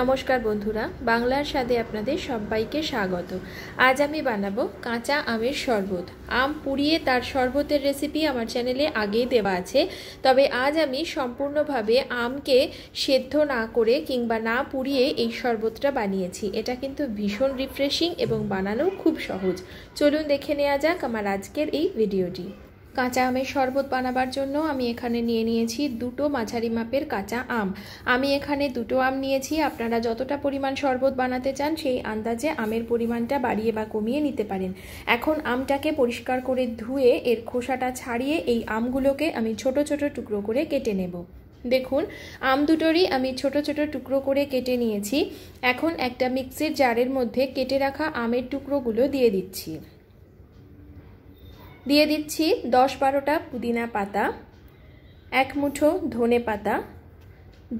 নমস্কার বন্ধুরা বাংলার স্বাদে আপনাদের সবাইকে স্বাগত আজ আমি বানাবো কাঁচা আমের শরবত আম পুড়িয়ে তার শরবতের রেসিপি আমার চ্যানেলে আগেই দেওয়া আছে তবে আজ আমি সম্পূর্ণভাবে আমকে সেদ্ধ না করে কিংবা না পুড়িয়ে এই শরবতটা বানিয়েছি এটা কিন্তু ভীষণ রিফ্রেশিং এবং বানানো খুব সহজ চলুন দেখে নেওয়া যাক আমার আজকের এই ভিডিওটি কাঁচা আমের শরবত বানাবার জন্য আমি এখানে নিয়ে নিয়েছি দুটো মাঝারি মাপের কাঁচা আম আমি এখানে দুটো আম নিয়েছি আপনারা যতটা পরিমাণ শরবত বানাতে চান সেই আন্দাজে আমের পরিমাণটা বাড়িয়ে বা কমিয়ে নিতে পারেন এখন আমটাকে পরিষ্কার করে ধুয়ে এর খোসাটা ছাড়িয়ে এই আমগুলোকে আমি ছোট ছোট টুকরো করে কেটে নেব দেখুন আম দুটোরই আমি ছোট ছোট টুকরো করে কেটে নিয়েছি এখন একটা মিক্সির জারের মধ্যে কেটে রাখা আমের টুকরোগুলো দিয়ে দিচ্ছি দিয়ে দিচ্ছি দশ বারোটা পুদিনা পাতা এক মুঠো ধনে পাতা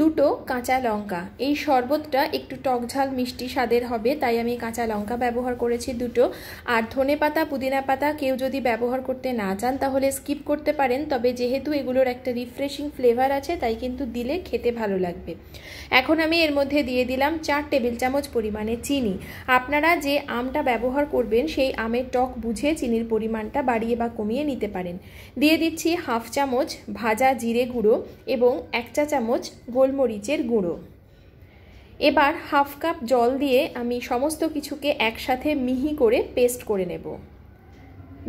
দুটো কাঁচা লঙ্কা এই শরবতটা একটু টকঝাল মিষ্টি স্বাদের হবে তাই আমি কাঁচা লঙ্কা ব্যবহার করেছি দুটো আর ধনে পাতা পুদিনা পাতা কেউ যদি ব্যবহার করতে না চান তাহলে স্কিপ করতে পারেন তবে যেহেতু এগুলোর একটা রিফ্রেশিং ফ্লেভার আছে তাই কিন্তু দিলে খেতে ভালো লাগবে এখন আমি এর মধ্যে দিয়ে দিলাম চার টেবিল চামচ পরিমাণে চিনি আপনারা যে আমটা ব্যবহার করবেন সেই আমের টক বুঝে চিনির পরিমাণটা বাড়িয়ে বা কমিয়ে নিতে পারেন দিয়ে দিচ্ছি হাফ চামচ ভাজা জিরে গুঁড়ো এবং এক চা চামচ গোলমরিচের গুঁড়ো এবার হাফ কাপ জল দিয়ে আমি সমস্ত কিছুকে একসাথে মিহি করে পেস্ট করে নেব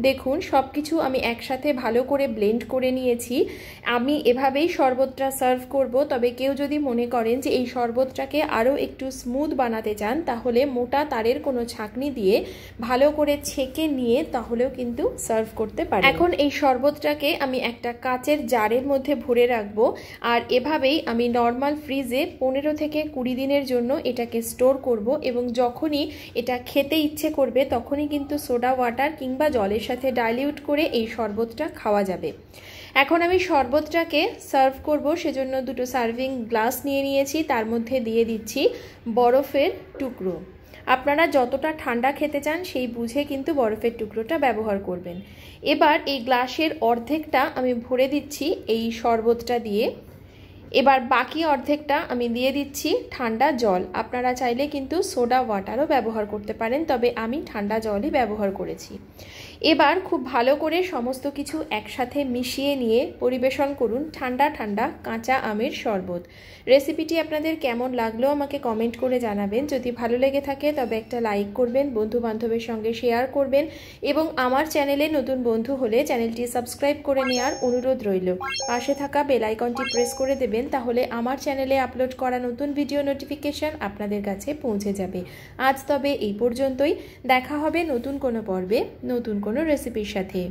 দেখুন সব কিছু আমি একসাথে ভালো করে ব্লেন্ড করে নিয়েছি আমি এভাবেই শরবতটা সার্ভ করব তবে কেউ যদি মনে করেন যে এই শরবতটাকে আরও একটু স্মুথ বানাতে চান তাহলে মোটা তারের কোনো ছাঁকনি দিয়ে ভালো করে ছেঁকে নিয়ে তাহলেও কিন্তু সার্ভ করতে পারে এখন এই শরবতটাকে আমি একটা কাচের জারের মধ্যে ভরে রাখব আর এভাবেই আমি নর্মাল ফ্রিজে পনেরো থেকে কুড়ি দিনের জন্য এটাকে স্টোর করব এবং যখনই এটা খেতে ইচ্ছে করবে তখনই কিন্তু সোডা ওয়াটার কিংবা জলের সাথে ডাইলিউট করে এই শরবতটা খাওয়া যাবে এখন আমি শরবতটাকে সার্ভ করব সেজন্য দুটো সার্ভিং গ্লাস নিয়ে নিয়েছি তার মধ্যে দিয়ে দিচ্ছি বরফের টুকরো আপনারা যতটা ঠান্ডা খেতে চান সেই বুঝে কিন্তু বরফের টুকরোটা ব্যবহার করবেন এবার এই গ্লাসের অর্ধেকটা আমি ভরে দিচ্ছি এই শরবতটা দিয়ে এবার বাকি অর্ধেকটা আমি দিয়ে দিচ্ছি ঠান্ডা জল আপনারা চাইলে কিন্তু সোডা ওয়াটারও ব্যবহার করতে পারেন তবে আমি ঠান্ডা জলই ব্যবহার করেছি এবার খুব ভালো করে সমস্ত কিছু একসাথে মিশিয়ে নিয়ে পরিবেশন করুন ঠান্ডা ঠান্ডা কাঁচা আমের শরবত রেসিপিটি আপনাদের কেমন লাগলো আমাকে কমেন্ট করে জানাবেন যদি ভালো লেগে থাকে তবে একটা লাইক করবেন বন্ধু বান্ধবের সঙ্গে শেয়ার করবেন এবং আমার চ্যানেলে নতুন বন্ধু হলে চ্যানেলটি সাবস্ক্রাইব করে নেওয়ার অনুরোধ রইল পাশে থাকা বেলাইকনটি প্রেস করে দেবেন তাহলে আমার চ্যানেলে আপলোড করা নতুন ভিডিও নোটিফিকেশান আপনাদের কাছে পৌঁছে যাবে আজ তবে এই পর্যন্তই দেখা হবে নতুন কোনো পর্বে নতুন কোনো রেসিপির সাথে